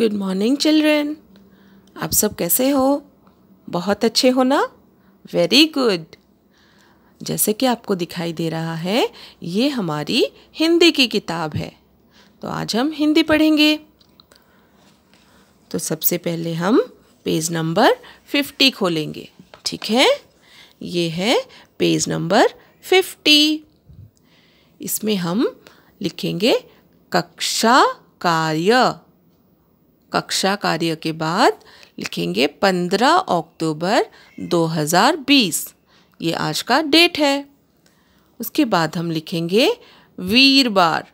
good morning children आप सब कैसे हो बहुत अच्छे हो ना वेरी गुड जैसे कि आपको दिखाई दे रहा है ये हमारी हिंदी की किताब है तो आज हम हिंदी पढ़ेंगे तो सबसे पहले हम पेज नंबर फिफ्टी खोलेंगे ठीक है ये है पेज नंबर फिफ्टी इसमें हम लिखेंगे कक्षा कार्य कक्षा कार्य के बाद लिखेंगे 15 अक्टूबर 2020 ये आज का डेट है उसके बाद हम लिखेंगे वीरवार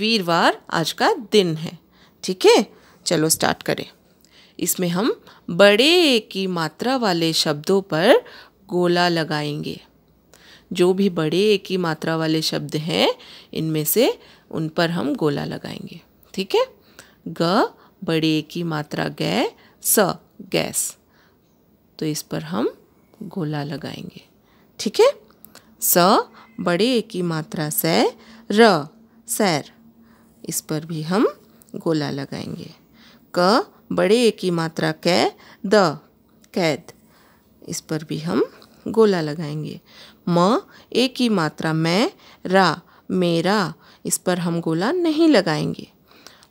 वीरवार आज का दिन है ठीक है चलो स्टार्ट करें इसमें हम बड़े की मात्रा वाले शब्दों पर गोला लगाएंगे जो भी बड़े की मात्रा वाले शब्द हैं इनमें से उन पर हम गोला लगाएंगे ठीक है ग बड़े की मात्रा गै स गैस तो इस पर हम गोला लगाएंगे ठीक है स बड़े की मात्रा से र सैर इस पर भी हम गोला लगाएंगे क बड़े की मात्रा कै द कैद इस पर भी हम गोला लगाएंगे म ए की मात्रा मैं रा मेरा इस पर हम गोला नहीं लगाएंगे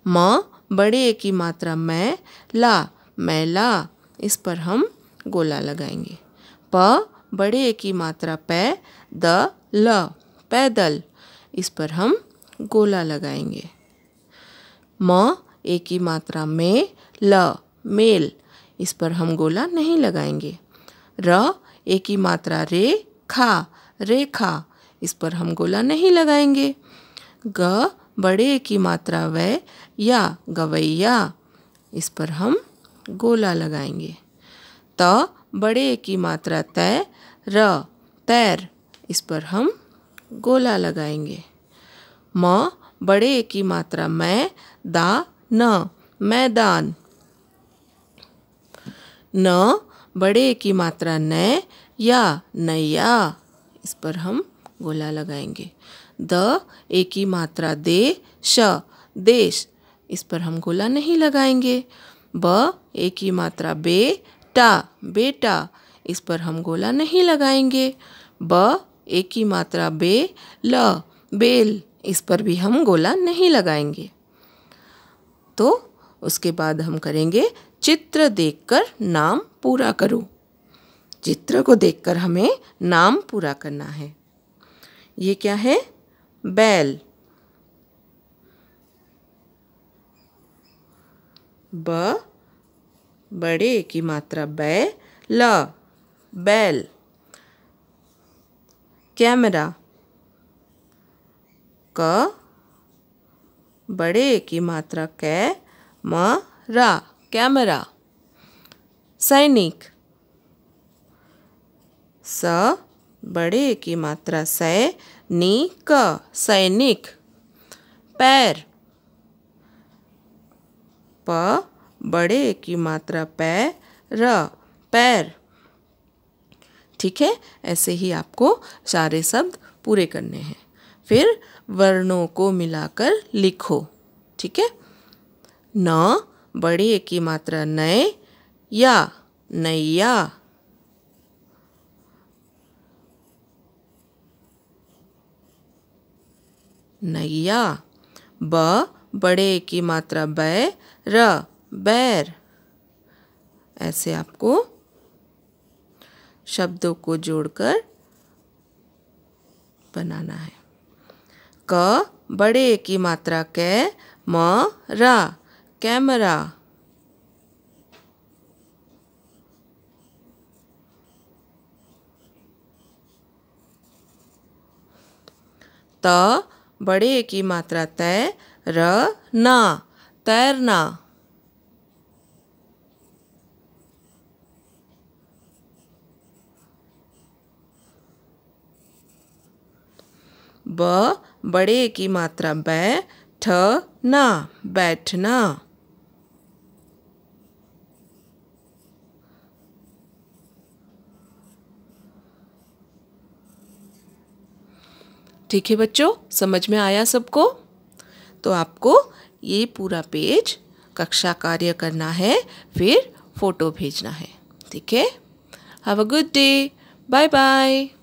म बड़े की मात्रा मैं ला मैं ला इस पर हम गोला लगाएंगे प बड़े की मात्रा पै द ल पैदल इस पर हम गोला लगाएंगे म ए की मात्रा में ल मेल इस पर हम गोला नहीं लगाएंगे र ए की मात्रा रे खा रेखा इस पर हम गोला नहीं लगाएंगे ग बड़े की मात्रा वय या गवैया इस पर हम गोला लगाएंगे त बड़े की मात्रा तय र तैर इस पर हम गोला लगाएंगे म बड़े की मात्रा मैं दा न मैदान न बड़े की मात्रा नय या नैया इस पर हम गोला लगाएंगे द एक ही मात्रा दे श देश इस पर हम गोला नहीं लगाएंगे ब एक ही मात्रा बे टा बेटा इस पर हम गोला नहीं लगाएंगे ब एक ही मात्रा बे ल बेल इस पर भी हम गोला नहीं लगाएंगे तो उसके बाद हम करेंगे चित्र देखकर नाम पूरा करो चित्र को देखकर हमें नाम पूरा करना है ये क्या है बैल ब बड़े की मात्रा बै ल बैल कैमरा क बड़े की मात्रा कै म रा कैमरा सैनिक स बड़े की मात्रा सै नी क सैनिक पैर प बड़े की मात्रा पै र पैर ठीक है ऐसे ही आपको सारे शब्द पूरे करने हैं फिर वर्णों को मिलाकर लिखो ठीक है न बड़े की मात्रा नए या नैया नैया ब बड़े की मात्रा बै र बैर ऐसे आपको शब्दों को जोड़कर बनाना है क बड़े की मात्रा कै म रा कैमरा त बड़े ए की मात्रा तय र ना तैरना ब बड़े की मात्रा ब ठ ना बैठना ठीक है बच्चों समझ में आया सबको तो आपको ये पूरा पेज कक्षा कार्य करना है फिर फ़ोटो भेजना है ठीक है have a good day bye bye